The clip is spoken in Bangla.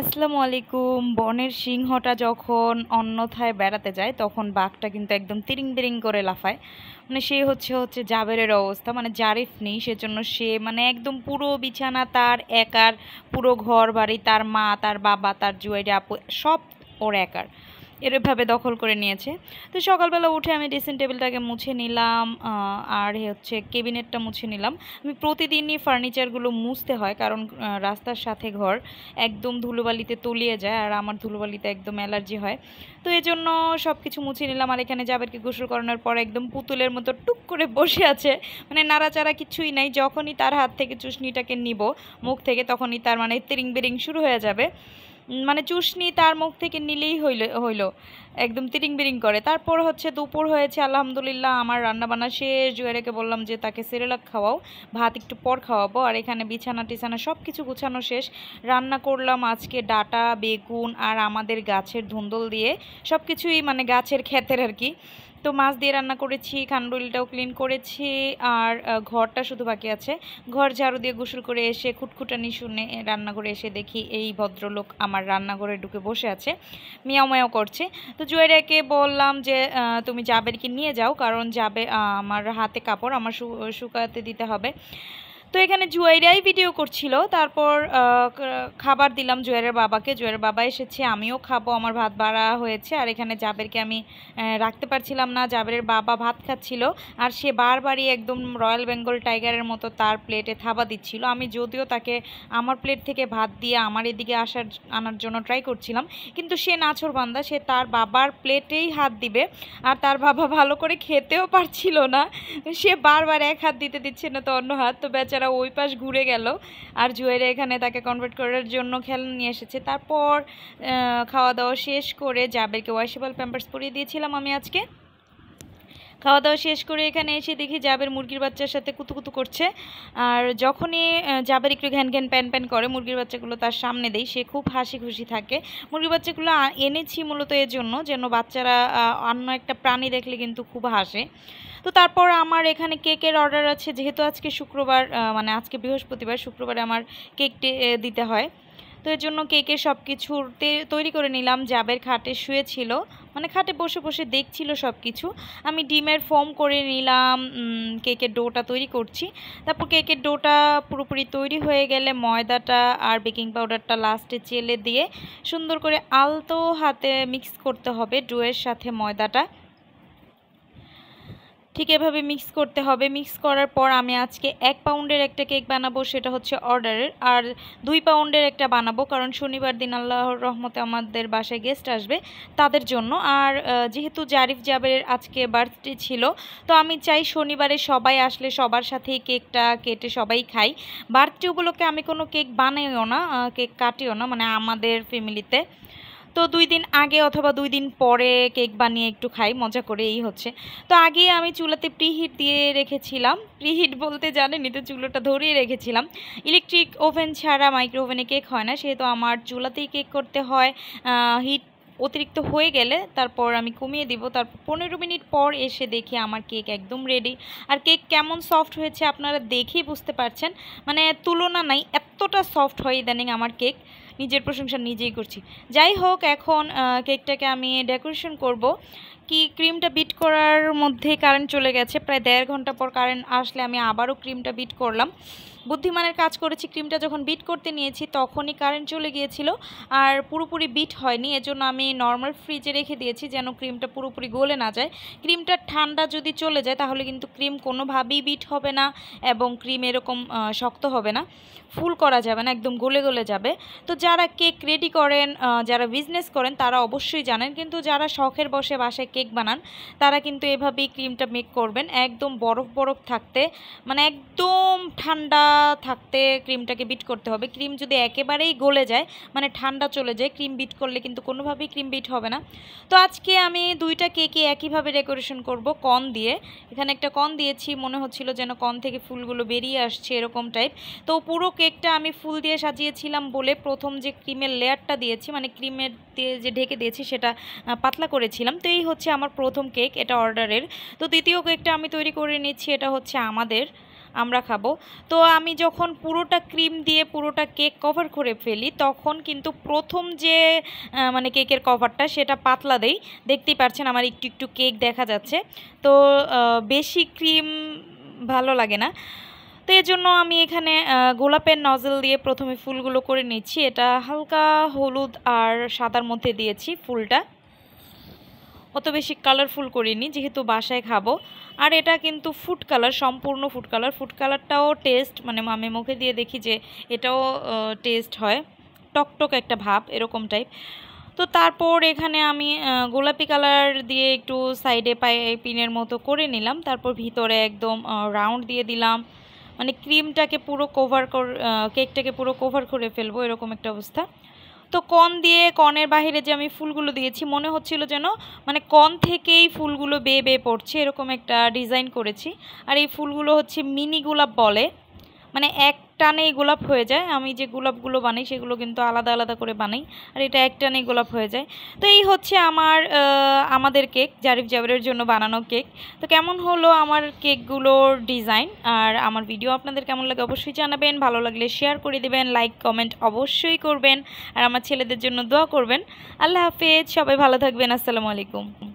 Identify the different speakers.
Speaker 1: আসসালামু আলাইকুম বনের সিংহটা যখন অন্যথায় বেড়াতে যায় তখন বাঘটা কিন্তু একদম তিরিং তিরিং করে লাফায় মানে সে হচ্ছে হচ্ছে জাবেরের অবস্থা মানে জারিফ নেই সেজন্য সে মানে একদম পুরো বিছানা তার একার পুরো ঘর বাড়ি তার মা তার বাবা তার জুয়ারি আপু সব ওর একার এরভাবে দখল করে নিয়েছে তো সকালবেলা উঠে আমি ড্রেসিং টেবিলটাকে মুছে নিলাম আর হচ্ছে কেবিনেটটা মুছে নিলাম আমি প্রতিদিনই ফার্নিচারগুলো মুছতে হয় কারণ রাস্তার সাথে ঘর একদম ধুলোবালিতে তলিয়ে যায় আর আমার ধুলোবালিতে একদম অ্যালার্জি হয় তো এই জন্য সব কিছু মুছে নিলাম আর এখানে জাবেরকে গোসল করানোর পর একদম পুতুলের মতো টুক করে বসে আছে মানে নাড়াচাড়া কিছুই নাই যখনই তার হাত থেকে চুষনিটাকে নিব মুখ থেকে তখনই তার মানে তিরিং বিরিং শুরু হয়ে যাবে মানে চুষনি তার মুখ থেকে নিলেই হইল হইল একদম তিরিং বিরিং করে তারপর হচ্ছে দুপুর হয়েছে আলহামদুলিল্লাহ আমার রান্নাবান্না শেষ জুয়েরাকে বললাম যে তাকে সেরেলাক খাওয়াও ভাত একটু পর খাওয়াবো আর এখানে বিছানা টিছানা সব কিছু গুছানো শেষ রান্না করলাম আজকে ডাটা বেগুন আর আমাদের গাছের ধুন্দল দিয়ে সব কিছুই মানে গাছের ক্ষেতের আর কি তো মাছ দিয়ে রান্না করেছি খানডুলিটাও ক্লিন করেছি আর ঘরটা শুধু বাকি আছে ঘর ঝাড়ু দিয়ে গোসল করে এসে খুটখুটানি শুনে রান্নাঘরে এসে দেখি এই ভদ্রলোক আমার রান্নাঘরে ঢুকে বসে আছে মিয়াও মিয়াও করছে তো জুয়েরাকে বললাম যে তুমি জাবেরকে নিয়ে যাও কারণ যাবে আমার হাতে কাপড় আমার শুকাতে দিতে হবে তো এখানে জুয়াইরাই ভিডিও করছিল তারপর খাবার দিলাম জুয়ারের বাবাকে জুয়ারের বাবা এসেছে আমিও খাবো আমার ভাত বাড়া হয়েছে আর এখানে জাবেরকে আমি রাখতে পারছিলাম না জাবেরের বাবা ভাত খাচ্ছিল আর সে বারবারই একদম রয়্যাল বেঙ্গল টাইগারের মতো তার প্লেটে থাবা দিচ্ছিল আমি যদিও তাকে আমার প্লেট থেকে ভাত দিয়ে আমার এদিকে আসার আনার জন্য ট্রাই করছিলাম কিন্তু সে নাছর বান্দা সে তার বাবার প্লেটেই হাত দিবে আর তার বাবা ভালো করে খেতেও পারছিল না সে বারবার এক হাত দিতে দিচ্ছে না তো অন্য হাত তো বেচা বেচারা ওই পাশ ঘুরে গেল আর জুয়েরা এখানে তাকে কনভার্ট করার জন্য খেল নিয়ে এসেছে তারপর খাওয়া দাওয়া শেষ করে জাবেরকে ওয়াশেবল প্যাম্পার্স পরিয়ে দিয়েছিলাম আমি আজকে খাওয়া দাওয়া শেষ করে এখানে এসে দেখি জাবের মুরগির বাচ্চার সাথে কুতুকুতু করছে আর যখনই জাবের একটু ঘ্যান ঘ্যান প্যান প্যান করে মুরগির বাচ্চাগুলো তার সামনে দেয় সে খুব হাসি খুশি থাকে মুরগির বাচ্চাগুলো এনেছি মূলত এর জন্য যেন বাচ্চারা অন্য একটা প্রাণী দেখলে কিন্তু খুব হাসে তো তারপর আমার এখানে কেকের অর্ডার আছে যেহেতু আজকে শুক্রবার মানে আজকে বৃহস্পতিবার শুক্রবারে আমার কেকটি দিতে হয় তো এর জন্য কেকের সব কিছুতে তৈরি করে নিলাম যাবের খাটে শুয়েছিল মানে খাটে বসে বসে দেখছিল সব কিছু আমি ডিমের ফোম করে নিলাম কেকের ডোটা তৈরি করছি তারপর কেকের ডোটা পুরোপুরি তৈরি হয়ে গেলে ময়দাটা আর বেকিং পাউডারটা লাস্টে চেলে দিয়ে সুন্দর করে আলতো হাতে মিক্স করতে হবে ডোয়ের সাথে ময়দাটা ঠিক এভাবে মিক্স করতে হবে মিক্স করার পর আমি আজকে এক পাউন্ডের একটা কেক বানাবো সেটা হচ্ছে অর্ডারের আর দুই পাউন্ডের একটা বানাবো কারণ শনিবার দিন আল্লাহর রহমতে আমাদের বাসায় গেস্ট আসবে তাদের জন্য আর যেহেতু জারিফ জাবের আজকে বার্থডে ছিল তো আমি চাই শনিবারে সবাই আসলে সবার সাথেই কেকটা কেটে সবাই খাই বার্থডে উপলক্ষে আমি কোনো কেক বানাইও না কেক কাটিও না মানে আমাদের ফ্যামিলিতে তো দুই দিন আগে অথবা দুই দিন পরে কেক বানিয়ে একটু খাই মজা করে এই হচ্ছে তো আগে আমি চুলাতে প্রিহিট দিয়ে রেখেছিলাম প্রিহিট বলতে জানেনি তো চুলোটা ধরিয়ে রেখেছিলাম ইলেকট্রিক ওভেন ছাড়া মাইক্রো ওভেনে কেক হয় না সেহেতু আমার চুলাতেই কেক করতে হয় হিট অতিরিক্ত হয়ে গেলে তারপর আমি কমিয়ে দিব তারপর পনেরো মিনিট পর এসে দেখি আমার কেক একদম রেডি আর কেক কেমন সফট হয়েছে আপনারা দেখেই বুঝতে পারছেন মানে তুলনা নাই এতটা সফট হয় ইদানিং আমার কেক নিজের প্রশংসা নিজেই করছি যাই হোক এখন কেকটাকে আমি ডেকোরেশন করব কি ক্রিমটা বিট করার মধ্যে কারেন্ট চলে গেছে প্রায় দেড় ঘন্টা পর কারেন্ট আসলে আমি আবারও ক্রিমটা বিট করলাম বুদ্ধিমানের কাজ করেছি ক্রিমটা যখন বিট করতে নিয়েছি তখনই কারেন্ট চলে গিয়েছিল আর পুরোপুরি বিট হয়নি এজন্য আমি নর্মাল ফ্রিজে রেখে দিয়েছি যেন ক্রিমটা পুরোপুরি গলে না যায় ক্রিমটা ঠান্ডা যদি চলে যায় তাহলে কিন্তু ক্রিম কোনোভাবেই বিট হবে না এবং ক্রিম এরকম শক্ত হবে না ফুল করা যাবে না একদম গলে গলে যাবে তো যারা কেক রেডি করেন যারা বিজনেস করেন তারা অবশ্যই জানেন কিন্তু যারা শখের বসে বাসায় কেক বানান তারা কিন্তু এভাবেই ক্রিমটা মেক করবেন একদম বরফ বরফ থাকতে মানে একদম ঠান্ডা থাকতে ক্রিমটাকে বিট করতে হবে ক্রিম যদি একেবারেই গলে যায় মানে ঠান্ডা চলে যায় ক্রিম বিট করলে কিন্তু কোনোভাবেই ক্রিম বিট হবে না তো আজকে আমি দুইটা কেকে একইভাবে ডেকোরেশন করব কন দিয়ে এখানে একটা কন দিয়েছি মনে হচ্ছিল যেন কন থেকে ফুলগুলো বেরিয়ে আসছে এরকম টাইপ তো পুরো কেকটা আমি ফুল দিয়ে সাজিয়েছিলাম বলে প্রথম যে ক্রিমের লেয়ারটা দিয়েছি মানে ক্রিমের দিয়ে যে ঢেকে দিয়েছি সেটা পাতলা করেছিলাম তো এই হচ্ছে হচ্ছে আমার প্রথম কেক এটা অর্ডারের তো দ্বিতীয় কেকটা আমি তৈরি করে নিচ্ছি এটা হচ্ছে আমাদের আমরা খাবো তো আমি যখন পুরোটা ক্রিম দিয়ে পুরোটা কেক কভার করে ফেলি তখন কিন্তু প্রথম যে মানে কেকের কভারটা সেটা পাতলা দেই দেখতেই পারছেন আমার একটু একটু কেক দেখা যাচ্ছে তো বেশি ক্রিম ভালো লাগে না তো এর জন্য আমি এখানে গোলাপের নজল দিয়ে প্রথমে ফুলগুলো করে নিচ্ছি এটা হালকা হলুদ আর সাদার মধ্যে দিয়েছি ফুলটা অত বেশি কালারফুল করিনি যেহেতু বাসায় খাবো আর এটা কিন্তু ফুড কালার সম্পূর্ণ ফুড কালার ফুড কালারটাও টেস্ট মানে আমি মুখে দিয়ে দেখি যে এটাও টেস্ট হয় টকটক একটা ভাব এরকম টাইপ তো তারপর এখানে আমি গোলাপি কালার দিয়ে একটু সাইডে পায়ে পিনের মতো করে নিলাম তারপর ভিতরে একদম রাউন্ড দিয়ে দিলাম মানে ক্রিমটাকে পুরো কভার কর কেকটাকে পুরো কভার করে ফেলবো এরকম একটা অবস্থা তো কন দিয়ে কনের বাহিরে যে আমি ফুলগুলো দিয়েছি মনে হচ্ছিল যেন মানে কন থেকেই ফুলগুলো বেয়ে বেয়ে পড়ছে এরকম একটা ডিজাইন করেছি আর এই ফুলগুলো হচ্ছে মিনি গোলাপ বলে মানে এক টানেই গোলাপ হয়ে যায় আমি যে গোলাপগুলো বানাই সেগুলো কিন্তু আলাদা আলাদা করে বানাই আর এটা এক টানেই গোলাপ হয়ে যায় তো এই হচ্ছে আমার আমাদের কেক জারিফ জাবরের জন্য বানানো কেক তো কেমন হলো আমার কেকগুলোর ডিজাইন আর আমার ভিডিও আপনাদের কেমন লাগে অবশ্যই জানাবেন ভালো লাগলে শেয়ার করে দেবেন লাইক কমেন্ট অবশ্যই করবেন আর আমার ছেলেদের জন্য দোয়া করবেন আল্লাহ হাফেজ সবাই ভালো থাকবেন আসসালামু আলাইকুম